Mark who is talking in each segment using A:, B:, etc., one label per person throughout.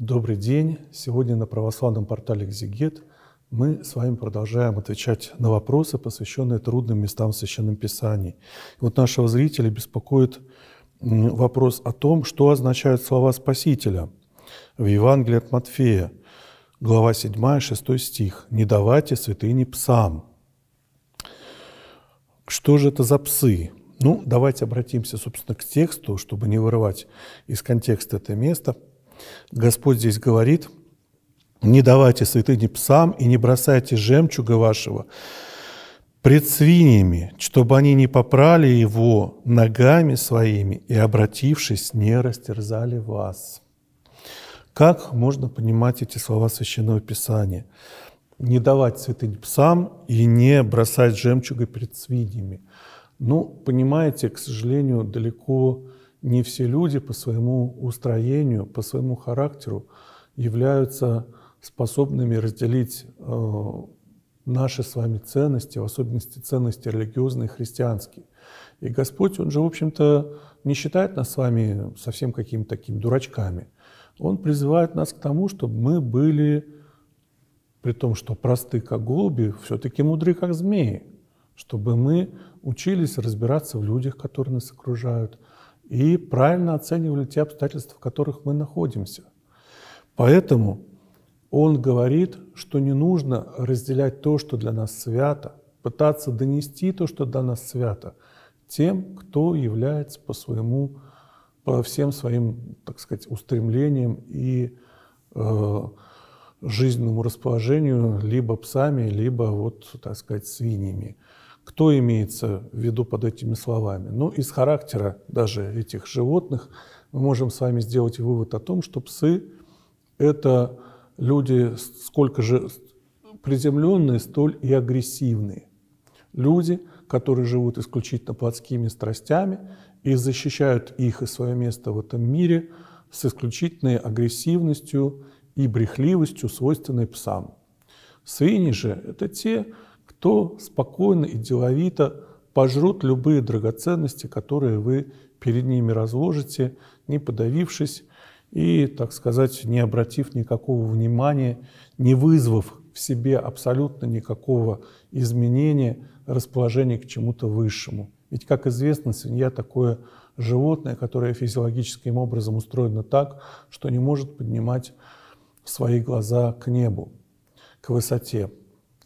A: Добрый день. Сегодня на православном портале «Экзегет» мы с вами продолжаем отвечать на вопросы, посвященные трудным местам в Священном Писании. И вот нашего зрителя беспокоит вопрос о том, что означают слова Спасителя в Евангелии от Матфея, глава 7, 6 стих. «Не давайте святыни псам». Что же это за псы? Ну, давайте обратимся, собственно, к тексту, чтобы не вырывать из контекста это место – Господь здесь говорит, «Не давайте святыни псам и не бросайте жемчуга вашего пред свиньями, чтобы они не попрали его ногами своими и, обратившись, не растерзали вас». Как можно понимать эти слова Священного Писания? Не давать святынь псам и не бросать жемчуга перед свиньями. Ну, понимаете, к сожалению, далеко не все люди по своему устроению, по своему характеру являются способными разделить э, наши с вами ценности, в особенности ценности религиозные и христианские. И Господь, Он же, в общем-то, не считает нас с вами совсем какими-то такими дурачками. Он призывает нас к тому, чтобы мы были, при том, что просты как голуби, все-таки мудры как змеи, чтобы мы учились разбираться в людях, которые нас окружают – и правильно оценивали те обстоятельства, в которых мы находимся. Поэтому он говорит, что не нужно разделять то, что для нас свято, пытаться донести то, что для нас свято, тем, кто является по своему, по всем своим, так сказать, устремлениям и э, жизненному расположению либо псами, либо вот, так сказать, свиньями. Кто имеется в виду под этими словами? Ну, из характера даже этих животных мы можем с вами сделать вывод о том, что псы – это люди сколько же приземленные, столь и агрессивные. Люди, которые живут исключительно плотскими страстями и защищают их и свое место в этом мире с исключительной агрессивностью и брехливостью, свойственной псам. Свиньи же – это те, то спокойно и деловито пожрут любые драгоценности, которые вы перед ними разложите, не подавившись и, так сказать, не обратив никакого внимания, не вызвав в себе абсолютно никакого изменения расположения к чему-то высшему. Ведь, как известно, свинья такое животное, которое физиологическим образом устроено так, что не может поднимать свои глаза к небу, к высоте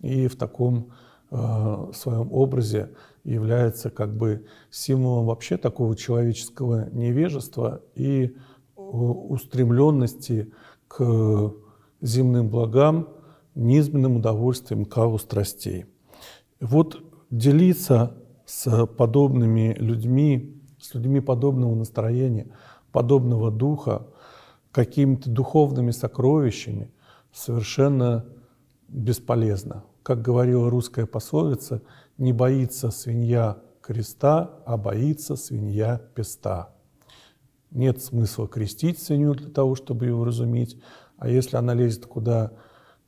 A: и в таком э, своем образе является как бы символом вообще такого человеческого невежества и э, устремленности к земным благам, низменным удовольствием, каву страстей. Вот делиться с подобными людьми, с людьми подобного настроения, подобного духа, какими-то духовными сокровищами совершенно бесполезно. Как говорила русская пословица, не боится свинья креста, а боится свинья песта. Нет смысла крестить свинью для того, чтобы ее разуметь, а если она лезет куда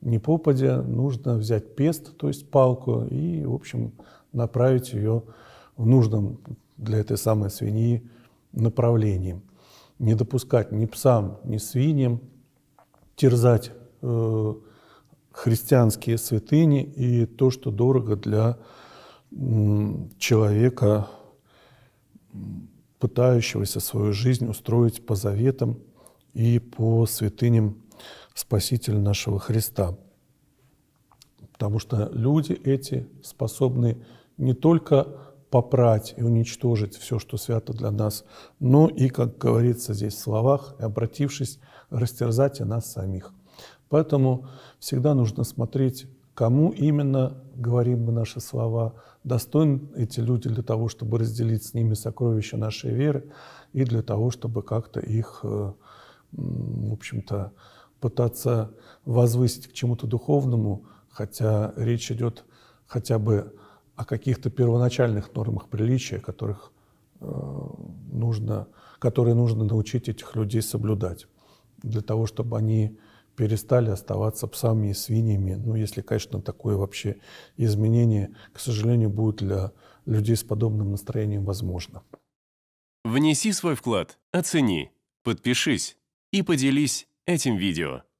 A: не попадя, нужно взять пест, то есть палку, и, в общем, направить ее в нужном для этой самой свиньи направлении. Не допускать ни псам, ни свиньям терзать э, христианские святыни и то, что дорого для человека, пытающегося свою жизнь устроить по заветам и по святыням Спасителя нашего Христа. Потому что люди эти способны не только попрать и уничтожить все, что свято для нас, но и, как говорится здесь в словах, обратившись, растерзать и нас самих. Поэтому всегда нужно смотреть, кому именно говорим мы наши слова, достойны эти люди для того, чтобы разделить с ними сокровища нашей веры и для того, чтобы как-то их, э, в общем-то, пытаться возвысить к чему-то духовному, хотя речь идет хотя бы о каких-то первоначальных нормах приличия, которых э, нужно, которые нужно научить этих людей соблюдать для того, чтобы они перестали оставаться псами и свиньями. Ну, если, конечно, такое вообще изменение, к сожалению, будет для людей с подобным настроением возможно. Внеси свой вклад, оцени, подпишись и поделись этим видео.